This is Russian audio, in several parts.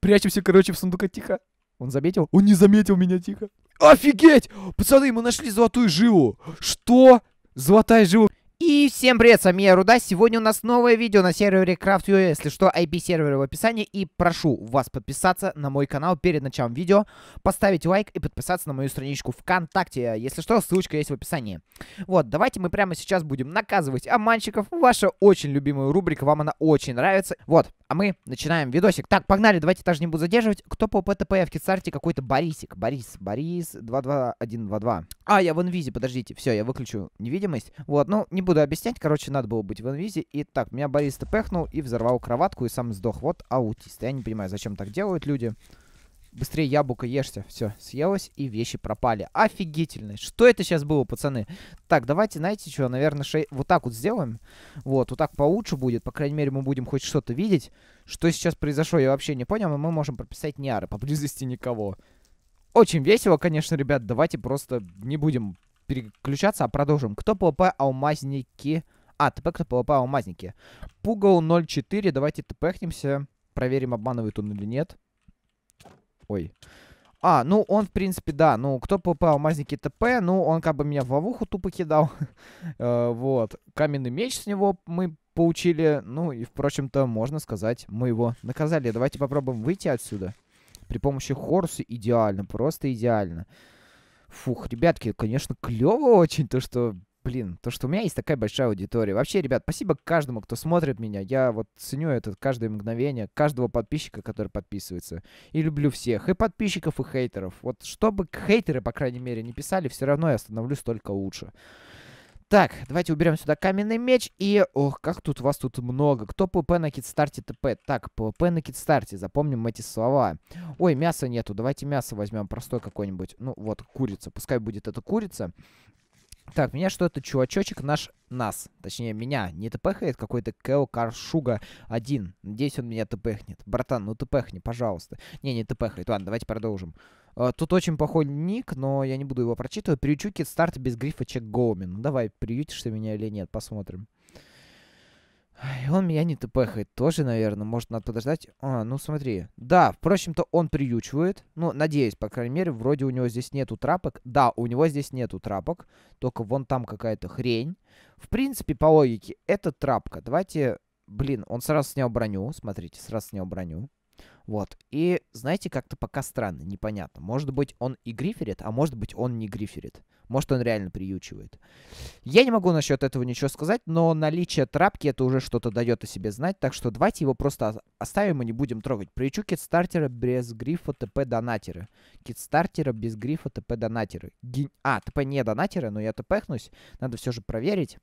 Прячемся, короче, в сундука тихо. Он заметил? Он не заметил меня тихо. Офигеть! Пацаны, мы нашли золотую жилу. Что? Золотая жила. И всем привет, с вами я, Руда. Сегодня у нас новое видео на сервере Craft.io, если что, IP сервера в описании. И прошу вас подписаться на мой канал перед началом видео, поставить лайк и подписаться на мою страничку ВКонтакте. Если что, ссылочка есть в описании. Вот, давайте мы прямо сейчас будем наказывать обманщиков. Ваша очень любимая рубрика, вам она очень нравится. Вот, а мы начинаем видосик. Так, погнали, давайте даже не буду задерживать. Кто по ПТП в Китсарте какой-то Борисик? Борис, Борис, 22122. А, я в инвизе, подождите. Все, я выключу невидимость. Вот, ну, не буду объяснять, короче, надо было быть в инвизе. И так, меня Борис пехнул и взорвал кроватку и сам сдох. Вот аутист. Я не понимаю, зачем так делают люди. Быстрее яблоко ешьте. Все, съелось, и вещи пропали. Офигительно. Что это сейчас было, пацаны? Так, давайте, знаете что, наверное, шей... вот так вот сделаем. Вот, вот так получше будет. По крайней мере, мы будем хоть что-то видеть. Что сейчас произошло, я вообще не понял. и мы можем прописать Ниары. Поблизости никого. Очень весело, конечно, ребят. Давайте просто не будем переключаться, а продолжим. Кто ПВП алмазники? А, ТП, кто ПВП алмазники. Пугал 0.4, давайте ТПхнемся. Проверим, обманывает он или нет. Ой. А, ну он, в принципе, да. Ну, кто ПВП алмазники ТП, ну, он как бы меня в ловуху тупо кидал. Э, вот. Каменный меч с него мы получили. Ну, и, впрочем-то, можно сказать, мы его наказали. Давайте попробуем выйти отсюда. При помощи Хорса идеально, просто идеально. Идеально. Фух, ребятки, конечно, клево очень то, что блин, то, что у меня есть такая большая аудитория. Вообще, ребят, спасибо каждому, кто смотрит меня. Я вот ценю это каждое мгновение, каждого подписчика, который подписывается. И люблю всех, и подписчиков, и хейтеров. Вот чтобы хейтеры, по крайней мере, не писали, все равно я становлюсь только лучше. Так, давайте уберем сюда каменный меч. И, ох, как тут вас тут много. Кто ПП на китстарте ТП? Так, ПП на китстарте. Запомним эти слова. Ой, мяса нету. Давайте мясо возьмем простой какой-нибудь. Ну, вот, курица. Пускай будет это курица. Так, меня что это чувачочек наш, нас, точнее меня, не тпхает какой-то Кэл Каршуга один. Надеюсь, он меня тпхнет. Братан, ну тпхни, пожалуйста. Не, не тпхает. Ладно, давайте продолжим. Э, тут очень плохой ник, но я не буду его прочитывать. Приючу старт без грифа чек Гоумин. Ну давай, приютишь меня или нет, посмотрим. Ой, он меня не тпхает тоже, наверное. Может, надо подождать? А, ну смотри. Да, впрочем-то, он приючивает. Ну, надеюсь, по крайней мере, вроде у него здесь нету трапок. Да, у него здесь нету трапок. Только вон там какая-то хрень. В принципе, по логике, это трапка. Давайте... Блин, он сразу снял броню. Смотрите, сразу снял броню. Вот. И, знаете, как-то пока странно, непонятно. Может быть, он и гриферит, а может быть, он не гриферит. Может, он реально приючивает. Я не могу насчет этого ничего сказать, но наличие трапки это уже что-то дает о себе знать, так что давайте его просто оставим и не будем трогать. Приючу стартера без грифа ТП донатеры. стартера без грифа ТП донатеры. Ген... А, ТП не донатеры, но я т.п. ТПхнусь. Надо все же проверить.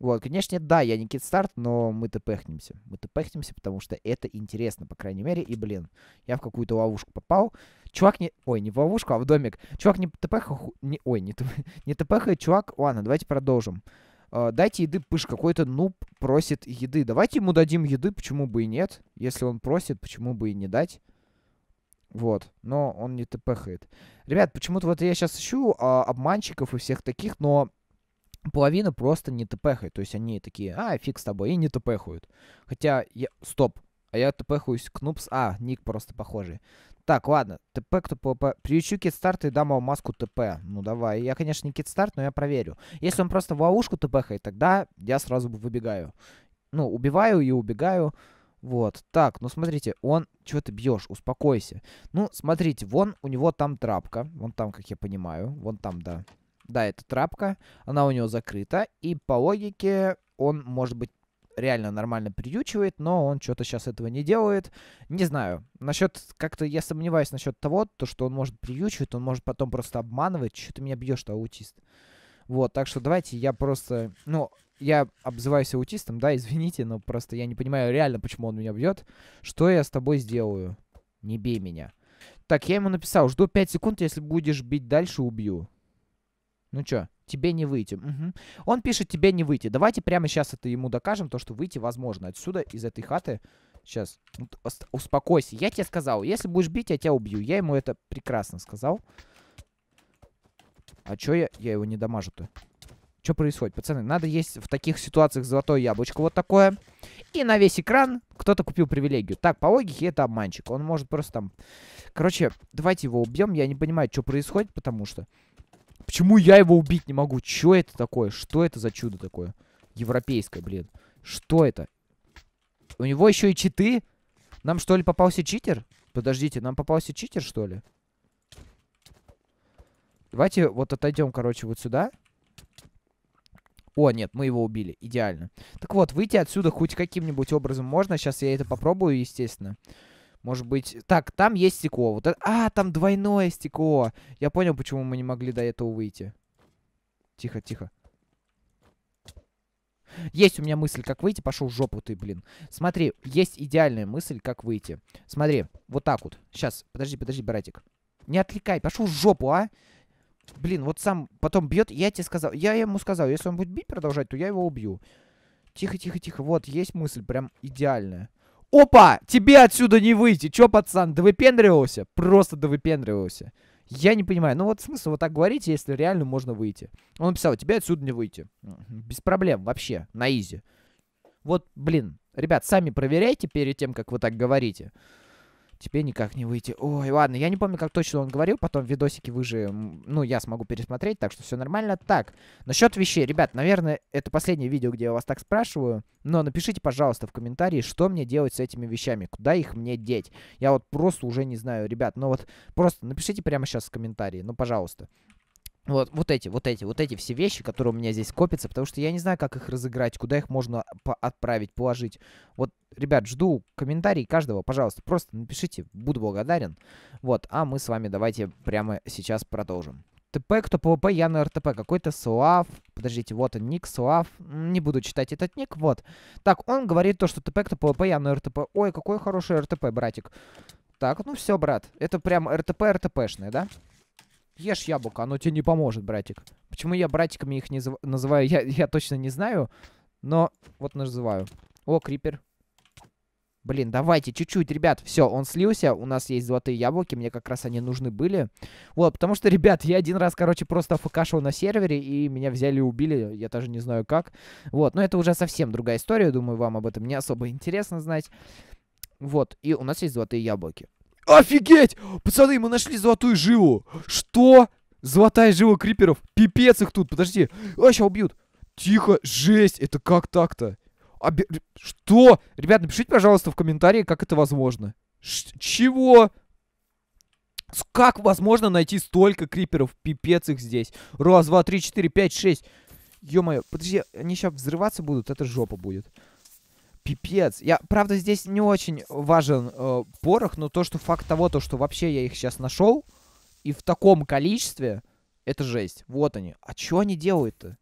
Вот, конечно, да, я не кидстарт, но мы то тпхнемся. Мы то тпхнемся, потому что это интересно, по крайней мере. И, блин, я в какую-то ловушку попал. Чувак не... Ой, не в ловушку, а в домик. Чувак не тпхает... Не... Ой, не, не тпхает, чувак... Ладно, давайте продолжим. Uh, дайте еды, пыш, какой-то нуб просит еды. Давайте ему дадим еды, почему бы и нет. Если он просит, почему бы и не дать. Вот, но он не тпхает. Ребят, почему-то вот я сейчас ищу а, обманщиков и всех таких, но половина просто не тпхает. То есть они такие, а, фиг с тобой, и не тпхают. Хотя, я... стоп, а я тпхаюсь Кнупс, а, ник просто похожий. Так, ладно, ТП кто ПВП. Приучу кит-старт и дам его маску ТП. Ну давай, я, конечно, не кит-старт, но я проверю. Если он просто в ловушку тпхает, тогда я сразу бы выбегаю. Ну, убиваю и убегаю. Вот, так, ну смотрите, он... Чего ты бьешь? Успокойся. Ну, смотрите, вон у него там трапка. Вон там, как я понимаю. Вон там, да. Да, это трапка, она у него закрыта, и по логике он, может быть, реально нормально приючивает, но он что-то сейчас этого не делает. Не знаю. Насчет, как-то я сомневаюсь насчет того, то, что он может приючивать, он может потом просто обманывать. Что ты меня бьешь-то, аутист? Вот, так что давайте я просто, ну, я обзываюсь аутистом, да, извините, но просто я не понимаю реально, почему он меня бьет. Что я с тобой сделаю? Не бей меня. Так, я ему написал, жду 5 секунд, если будешь бить дальше, убью. Ну чё, тебе не выйти. Угу. Он пишет, тебе не выйти. Давайте прямо сейчас это ему докажем, то, что выйти возможно. Отсюда, из этой хаты. Сейчас. Ну, успокойся. Я тебе сказал, если будешь бить, я тебя убью. Я ему это прекрасно сказал. А чё я, я его не дамажу-то? Что происходит, пацаны? Надо есть в таких ситуациях золотое яблочко вот такое. И на весь экран кто-то купил привилегию. Так, по логике, это обманщик. Он может просто там... Короче, давайте его убьем. Я не понимаю, что происходит, потому что... Почему я его убить не могу? Чё это такое? Что это за чудо такое? Европейское, блин. Что это? У него еще и читы? Нам что ли попался читер? Подождите, нам попался читер, что ли? Давайте вот отойдем, короче, вот сюда. О, нет, мы его убили. Идеально. Так вот, выйти отсюда хоть каким-нибудь образом можно. Сейчас я это попробую, естественно. Естественно. Может быть... Так, там есть стекло. Вот это... А, там двойное стекло. Я понял, почему мы не могли до этого выйти. Тихо, тихо. Есть у меня мысль, как выйти. Пошел в жопу ты, блин. Смотри, есть идеальная мысль, как выйти. Смотри, вот так вот. Сейчас, подожди, подожди, братик. Не отвлекай, пошел в жопу, а. Блин, вот сам потом бьет. Я тебе сказал, я ему сказал, если он будет бить продолжать, то я его убью. Тихо, тихо, тихо. Вот, есть мысль прям идеальная. Опа! Тебе отсюда не выйти! Чё, пацан, да выпендривался? Просто да выпендривался. Я не понимаю. Ну вот смысл вот так говорить, если реально можно выйти. Он написал, тебе отсюда не выйти. Без проблем вообще, на изи. Вот, блин, ребят, сами проверяйте перед тем, как вы так говорите тебе никак не выйти. Ой, ладно, я не помню, как точно он говорил, потом видосики вы же, ну, я смогу пересмотреть, так что все нормально. Так, насчет вещей, ребят, наверное, это последнее видео, где я вас так спрашиваю, но напишите, пожалуйста, в комментарии, что мне делать с этими вещами, куда их мне деть. Я вот просто уже не знаю, ребят, но вот просто напишите прямо сейчас в комментарии, ну, пожалуйста. Вот, вот эти, вот эти, вот эти все вещи, которые у меня здесь копятся, потому что я не знаю, как их разыграть, куда их можно по отправить, положить. Вот, ребят, жду комментарий каждого, пожалуйста, просто напишите, буду благодарен. Вот, а мы с вами давайте прямо сейчас продолжим. ТП, кто ПВП, я на РТП. Какой-то Слав. Подождите, вот он, ник Слав. Не буду читать этот ник, вот. Так, он говорит то, что ТП, кто ПВП, я на РТП. Ой, какой хороший РТП, братик. Так, ну все, брат. Это прям РТП-РТПшное, да? Ешь яблоко, оно тебе не поможет, братик. Почему я братиками их не называю, я, я точно не знаю. Но вот называю. О, крипер. Блин, давайте, чуть-чуть, ребят. Все, он слился. У нас есть золотые яблоки. Мне как раз они нужны были. Вот, потому что, ребят, я один раз, короче, просто фкшил на сервере, и меня взяли и убили. Я даже не знаю как. Вот, но это уже совсем другая история. Думаю, вам об этом не особо интересно знать. Вот, и у нас есть золотые яблоки. Офигеть! Пацаны, мы нашли золотую жилу. Что? Золотая жила криперов. Пипец их тут, подожди. А, сейчас убьют. Тихо, жесть, это как так-то? Обе... Что? Ребят, напишите, пожалуйста, в комментарии, как это возможно. Ш чего? Как возможно найти столько криперов? Пипец их здесь. Раз, два, три, четыре, пять, шесть. Ё-моё, подожди, они сейчас взрываться будут, это жопа будет. Пипец. Я, правда, здесь не очень важен э, порох, но то, что факт того, то, что вообще я их сейчас нашел, и в таком количестве, это жесть. Вот они. А что они делают-то?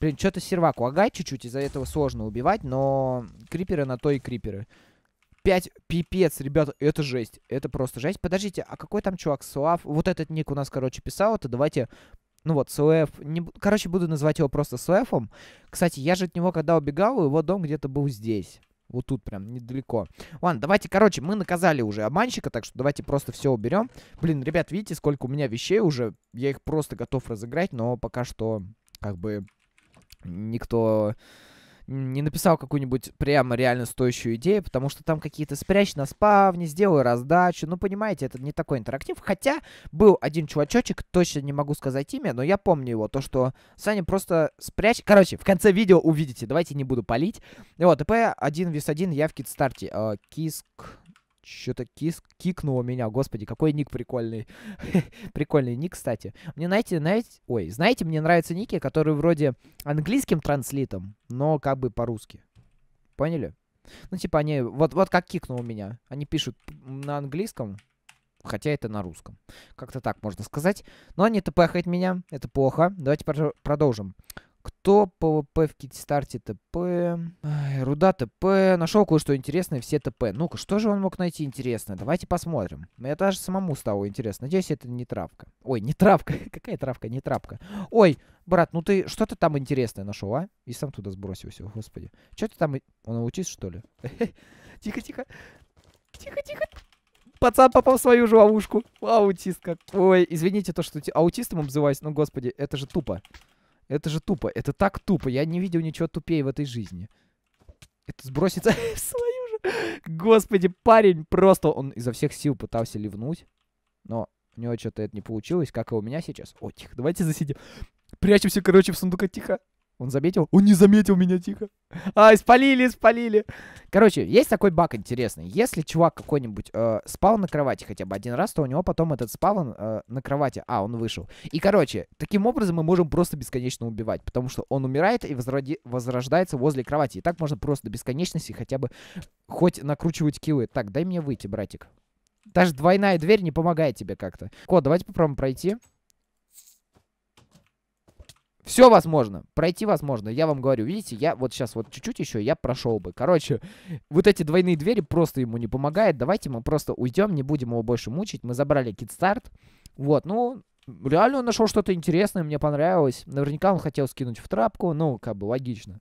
Блин, что-то сервак лагает чуть-чуть, из-за этого сложно убивать, но криперы на то и криперы. Пять пипец, ребята, это жесть. Это просто жесть. Подождите, а какой там чувак Слав? Вот этот ник у нас, короче, писал то Давайте ну вот, Суэф. Не, короче, буду называть его просто Суэфом. Кстати, я же от него, когда убегал, его дом где-то был здесь. Вот тут прям недалеко. Ладно, давайте, короче, мы наказали уже обманщика, так что давайте просто все уберем. Блин, ребят, видите, сколько у меня вещей уже. Я их просто готов разыграть, но пока что, как бы, никто не написал какую-нибудь прямо реально стоящую идею, потому что там какие-то спрячь на спавне, сделай раздачу. Ну, понимаете, это не такой интерактив. Хотя был один чувачочек, точно не могу сказать имя, но я помню его. То, что Саня просто спрячь... Короче, в конце видео увидите. Давайте не буду палить. Вот, ТП 1 вес 1 я в кит-старте. Э, а, киск что-то кис- кикнуло меня. Господи, какой ник прикольный. прикольный ник, кстати. Мне, знаете, знаете, ой, знаете, мне нравятся ники, которые вроде английским транслитом, но как бы по-русски. Поняли? Ну, типа, они... Вот, вот как кикнуло меня. Они пишут на английском, хотя это на русском. Как-то так можно сказать. Но они тпхают меня, это плохо. Давайте продолжим. Кто ПВП в кит-старте ТП? Ай, руда ТП. Нашел кое-что интересное, все ТП. Ну-ка, что же он мог найти интересное? Давайте посмотрим. Мне даже самому стало интересно. Надеюсь, это не травка. Ой, не травка. Какая травка? Не травка. Ой, брат, ну ты что-то там интересное нашел, а? И сам туда сбросился, господи. Что ты там... Он аутист, что ли? Тихо-тихо. Тихо-тихо пацан попал в свою же ловушку. Аутист как. Ой, извините то, что аутистом обзываюсь, но, господи, это же тупо. Это же тупо. Это так тупо. Я не видел ничего тупее в этой жизни. Это сбросится в свою же... Господи, парень просто... Он изо всех сил пытался ливнуть. Но у него что-то это не получилось, как и у меня сейчас. О, тихо, давайте засидим. Прячемся, короче, в сундука, тихо. Он заметил? Он не заметил меня, тихо. А, спалили, спалили. Короче, есть такой баг интересный. Если чувак какой-нибудь э, спал на кровати хотя бы один раз, то у него потом этот спал э, на кровати. А, он вышел. И, короче, таким образом мы можем просто бесконечно убивать, потому что он умирает и возроди... возрождается возле кровати. И так можно просто до бесконечности хотя бы хоть накручивать килы. Так, дай мне выйти, братик. Даже двойная дверь не помогает тебе как-то. Кот, давайте попробуем пройти. Все возможно. Пройти возможно. Я вам говорю, видите, я вот сейчас вот чуть-чуть еще, я прошел бы. Короче, вот эти двойные двери просто ему не помогают. Давайте мы просто уйдем, не будем его больше мучить. Мы забрали кит-старт. Вот, ну, реально он нашел что-то интересное, мне понравилось. Наверняка он хотел скинуть в трапку, ну, как бы логично.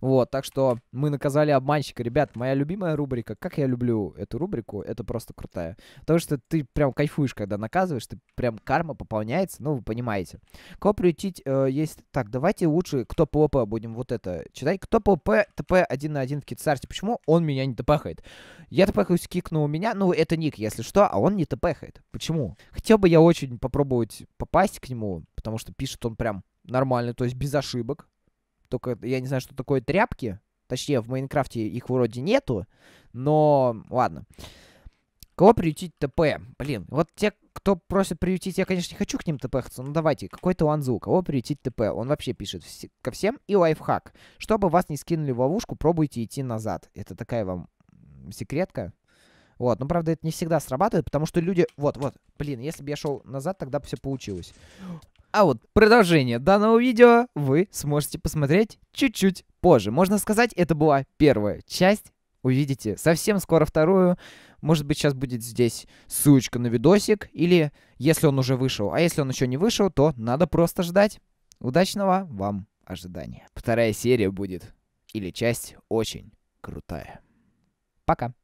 Вот, так что мы наказали обманщика. Ребят, моя любимая рубрика, как я люблю эту рубрику, это просто крутая. Потому что ты прям кайфуешь, когда наказываешь, ты прям карма пополняется, ну, вы понимаете. Кого приютить э, есть... Так, давайте лучше кто ПВП будем вот это читать. Кто ПВП, ТП один на один в Китсарте. Почему он меня не тпхает? Я тпхаюсь у меня, ну, это ник, если что, а он не тпхает. Почему? Хотел бы я очень попробовать попасть к нему, потому что пишет он прям нормально, то есть без ошибок. Только я не знаю, что такое тряпки. Точнее, в Майнкрафте их вроде нету. Но ладно. Кого приютить ТП? Блин, вот те, кто просит приютить, я, конечно, не хочу к ним ТП ТПхаться, но давайте, какой-то ланзу, кого приютить ТП? Он вообще пишет вс ко всем и лайфхак. Чтобы вас не скинули в ловушку, пробуйте идти назад. Это такая вам секретка. Вот, но правда это не всегда срабатывает, потому что люди... Вот, вот, блин, если бы я шел назад, тогда бы все получилось. А вот продолжение данного видео вы сможете посмотреть чуть-чуть позже. Можно сказать, это была первая часть. Увидите совсем скоро вторую. Может быть, сейчас будет здесь ссылочка на видосик. Или если он уже вышел. А если он еще не вышел, то надо просто ждать. Удачного вам ожидания. Вторая серия будет. Или часть очень крутая. Пока.